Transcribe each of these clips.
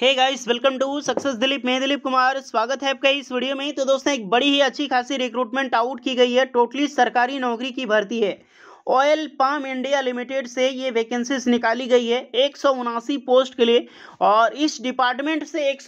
hey guys welcome to success Dilip मैं दिलीप कुमार स्वागत है आपका इस वीडियो में तो दोस्तों एक बड़ी ही अच्छी खासी रिक्रूटमेंट आउट की गई है टोटली सरकारी नौकरी की भर्ती है ऑयल पाम इंडिया लिमिटेड से ये वैकेंसीज निकाली गई है एक पोस्ट के लिए और इस डिपार्टमेंट से एक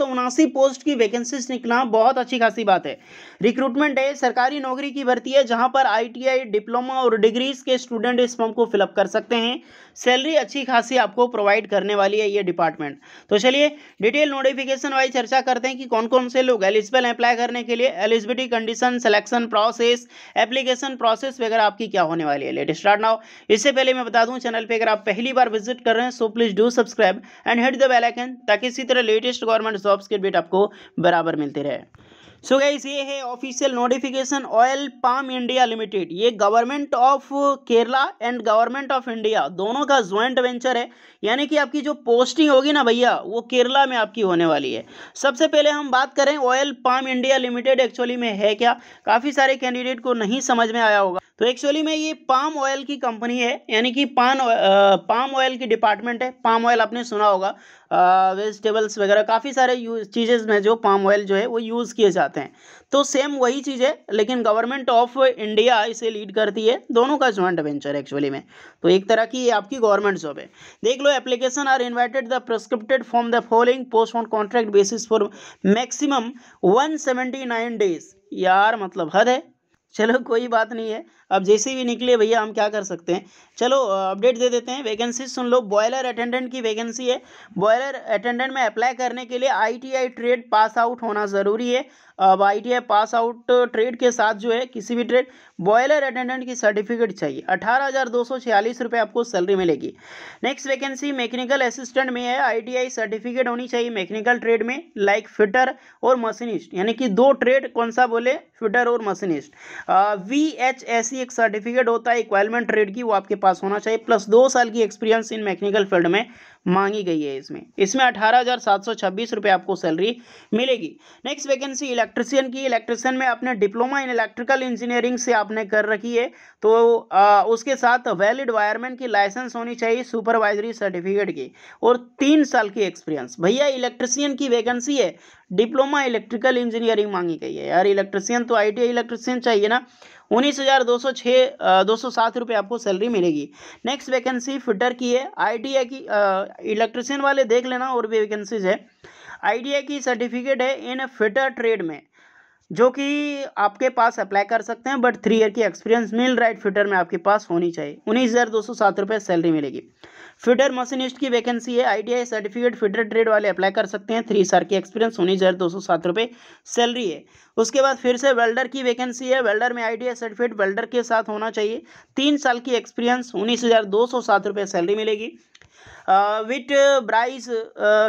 पोस्ट की वैकेंसीज निकलना बहुत अच्छी खासी बात है रिक्रूटमेंट है सरकारी नौकरी की भर्ती है जहां पर आई डिप्लोमा और डिग्रीज के स्टूडेंट इस फॉर्म को फिलअप कर सकते हैं सैलरी अच्छी खासी आपको प्रोवाइड करने वाली है ये डिपार्टमेंट तो चलिए डिटेल नोटिफिकेशन वाइज चर्चा करते हैं कि कौन कौन से लोग एलिजिबल अप्लाई करने के लिए eligibility condition selection process application process वगैरह आपकी क्या होने वाली है लेटेस्ट स्टार्ट नाउ इससे पहले मैं बता दूं चैनल पे अगर आप पहली बार विजिट कर रहे हैं so please do subscribe and hit the bell icon ताकि इसी तरह लेटेस्ट गवर्नमेंट जॉब्स के अपडेट आपको बराबर मिलते रहे सो so गाइस ये है official notification oil palm India limited ये government of Kerala and government of India दोनों का ज्वाइंट वेंचर है यानी कि आपकी जो पोस्टिंग होगी ना भैया वो केरला में आपकी होने वाली है सबसे पहले हम बात करें oil palm India limited actually में है क्या काफ़ी सारे कैंडिडेट को नहीं समझ में आया होगा तो एक्चुअली में ये पाम ऑयल की कंपनी है यानी कि पान पाम ऑयल की डिपार्टमेंट है पाम ऑयल आपने सुना होगा वेजिटेबल्स वगैरह काफ़ी सारे चीज़ें में जो पाम ऑयल जो है वो यूज़ किए जाते हैं तो सेम वही चीज़ है लेकिन गवर्नमेंट ऑफ इंडिया इसे लीड करती है दोनों का जॉइंट वेंचर एक्चुअली में तो एक तरह की आपकी गवर्नमेंट जॉब है देख लो application are invited the prescribed from the following post on contract basis for maximum nine days यार मतलब हद है चलो कोई बात नहीं है अब जैसे भी निकले भैया हम क्या कर सकते हैं चलो अपडेट दे देते हैं वैकेंसी सुन लो बॉयलर अटेंडेंट की वैकेंसी है बॉयलर अटेंडेंट में अप्लाई करने के लिए आईटीआई ट्रेड पास आउट होना ज़रूरी है अब आईटीआई पास आउट ट्रेड के साथ जो है किसी भी ट्रेड बॉयलर अटेंडेंट की सर्टिफिकेट चाहिए अठारह हज़ार दो सौ छियालीस रुपये आपको सैलरी मिलेगी नेक्स्ट वैकेंसी मैकेनिकल असिस्टेंट में है आई सर्टिफिकेट होनी चाहिए मैकेनिकल ट्रेड में लाइक फिटर और मशीनिस्ट यानी कि दो ट्रेड कौन सा बोले फिटर और मशीनिस्ट वी एच एस की एक सर्टिफिकेट होता है इक्वायरमेंट ट्रेड की वो आपके पास होना चाहिए प्लस दो साल की एक्सपीरियंस इन मैकेनिकल फील्ड में मांगी गई है इसमें इसमें अठारह हज़ार सात सौ छब्बीस रुपये आपको सैलरी मिलेगी नेक्स्ट वैकेंसी इलेक्ट्रिशियन की इलेक्ट्रिशियन में आपने डिप्लोमा इन इलेक्ट्रिकल इंजीनियरिंग से आपने कर रखी है तो आ, उसके साथ वैलिड वायरमैन की लाइसेंस होनी चाहिए सुपरवाइजरी सर्टिफिकेट की और तीन साल की एक्सपीरियंस भैया इलेक्ट्रिशियन की वैकेंसी है डिप्लोमा इलेक्ट्रिकल इंजीनियरिंग मांगी गई है यार इलेक्ट्रिशियन तो आई इलेक्ट्रिशियन चाहिए ना उन्नीस हज़ार दो सौ छः दो सौ सात रुपये आपको सैलरी मिलेगी नेक्स्ट वैकेंसी फिटर की है आई की इलेक्ट्रिशियन वाले देख लेना और भी वैकेंसीज है आईडिया की सर्टिफिकेट है इन फिटर ट्रेड में जो कि आपके पास अप्लाई कर सकते हैं बट थ्री ईयर की एक्सपीरियंस मिल राइट फिटर में आपके पास होनी चाहिए उन्नीस हज़ार दो सौ सात सैलरी मिलेगी फीडर मशीनिस्ट की वैकेंसी है आईटीआई सर्टिफिकेट फीडर ट्रेड वाले अप्लाई कर सकते हैं थ्री साल की एक्सपीरियंस होनी चाहिए दो सौ सात रुपये सैलरी है उसके बाद फिर से वेल्डर की वैकेंसी है वेल्डर में आई सर्टिफिकेट वेल्डर के साथ होना चाहिए तीन साल की एक्सपीरियंस उन्नीस हज़ार दो सौ सात रुपये सैलरी मिलेगी विट ब्राइज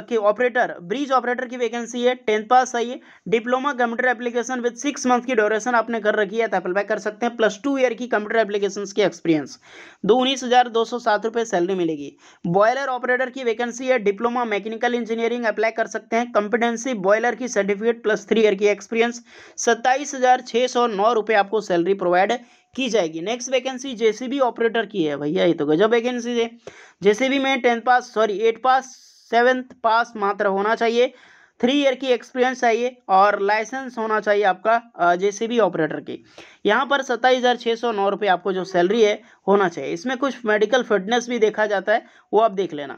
के ऑपरेटर ब्रिज ऑपरेटर की वैकेंसी है टेंथ पास चाहिए diploma computer application with six month की ड्यूरेशन आपने कर रखी है तो अप्लाई कर सकते हैं प्लस टू ईयर की कंप्यूटर एप्लीकेशन की एक्सपीरियंस दो उन्नीस हज़ार दो सौ सात रुपये सैलरी मिलेगी बॉयलर ऑपरेटर की वैकेंसी है डिप्लोमा मैकेनिकल इंजीनियरिंग अप्लाई कर सकते हैं कॉम्पिटेंसी बॉयलर की सर्टिफिकेट प्लस थ्री ईयर की एक्सपीरियंस सत्ताईस हज़ार छः सौ नौ रुपये आपको सैलरी प्रोवाइड की जाएगी नेक्स्ट वैकेंसी जेसीबी ऑपरेटर की है भैया ये तो गजब वैकेंसी है जेसीबी में tenth pass sorry eight pass seventh pass मात्र होना चाहिए थ्री ईयर की एक्सपीरियंस चाहिए और लाइसेंस होना चाहिए आपका जेसीबी ऑपरेटर की यहाँ पर सत्ताईस हज़ार छः सौ नौ रुपये आपको जो सैलरी है होना चाहिए इसमें कुछ मेडिकल फिटनेस भी देखा जाता है वो आप देख लेना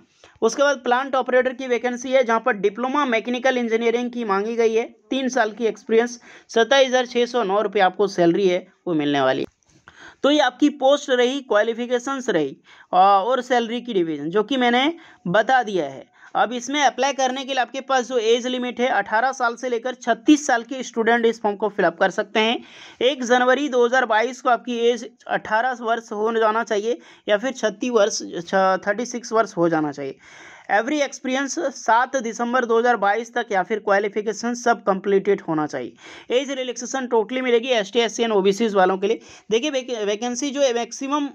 उसके बाद प्लांट ऑपरेटर की वैकेंसी है जहाँ पर डिप्लोमा मैकेनिकल इंजीनियरिंग की मांगी गई है तीन साल की एक्सपीरियंस सत्ताईस हज़ार छः सौ नौ रुपये आपको सैलरी है वो मिलने वाली है तो ये आपकी पोस्ट रही क्वालिफिकेशंस रही और सैलरी की डिवीज़न जो कि मैंने बता दिया है अब इसमें अप्लाई करने के लिए आपके पास जो एज लिमिट है 18 साल से लेकर 36 साल के स्टूडेंट इस फॉर्म को फिलअप कर सकते हैं एक जनवरी 2022 को आपकी एज 18 वर्ष हो जाना चाहिए या फिर छत्तीस वर्ष थर्टी सिक्स वर्ष हो जाना चाहिए एवरी एक्सपीरियंस सात दिसंबर 2022 तक या फिर क्वालिफिकेशन सब कंप्लीटेड होना चाहिए एज रिलेक्सेशन टोटली मिलेगी S T S C N O वालों के लिए देखिए वैकेंसी जो है मैक्सिमम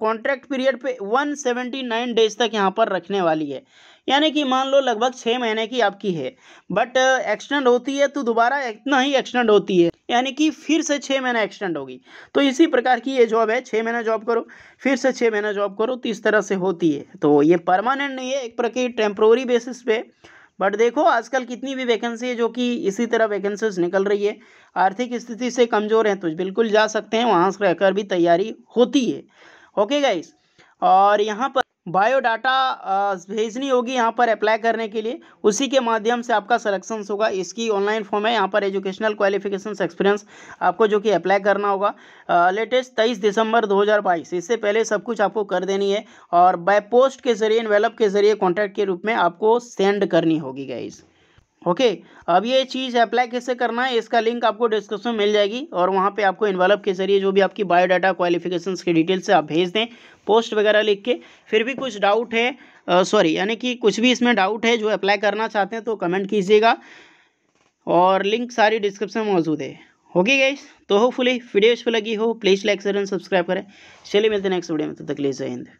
कॉन्ट्रैक्ट पीरियड पे 179 डेज तक यहाँ पर रखने वाली है यानी कि मान लो लगभग छः महीने की आपकी है बट एक्सटेंड uh, होती है तो दोबारा इतना ही एक्सटेंड होती है यानी कि फिर से छः महीना एक्सटेंड होगी तो इसी प्रकार की ये जॉब है छः महीना जॉब करो फिर से छः महीना जॉब करो तो इस तरह से होती है तो ये परमानेंट नहीं है एक प्रकार की टेम्प्रोरी बेसिस पे बट देखो आजकल कितनी भी वैकेंसी है जो कि इसी तरह वैकेंसीज निकल रही है आर्थिक स्थिति से कमज़ोर हैं तो बिल्कुल जा सकते हैं वहाँ से रहकर भी तैयारी होती है ओके गाइस और यहाँ पर बायोडाटा भेजनी होगी यहाँ पर अप्लाई करने के लिए उसी के माध्यम से आपका सलेक्शन होगा इसकी ऑनलाइन फॉर्म है यहाँ पर एजुकेशनल क्वालिफिकेशन एक्सपीरियंस आपको जो कि अप्लाई करना होगा लेटेस्ट तेईस दिसंबर 2022 इससे पहले सब कुछ आपको कर देनी है और बाय पोस्ट के जरिए इन के जरिए कॉन्टैक्ट के रूप में आपको सेंड करनी होगी गाइज़ ओके अब ये चीज़ अप्लाई कैसे करना है इसका लिंक आपको डिस्क्रिप्शन में मिल जाएगी और वहाँ पे आपको इन्वॉल्व के जरिए जो भी आपकी बायोडाटा क्वालिफिकेशन की डिटेल्स है आप भेज दें पोस्ट वगैरह लिख के फिर भी कुछ डाउट है सॉरी यानी कि कुछ भी इसमें डाउट है जो अप्लाई करना चाहते हैं तो कमेंट कीजिएगा और लिंक सारी डिस्क्रिप्शन में मौजूद है होगी गई तो होपफुली वीडियो इस पर लगी हो please like sir and subscribe करें चलिए मिलते हैं नेक्स्ट वीडियो में तो तकलीफ जय हिंद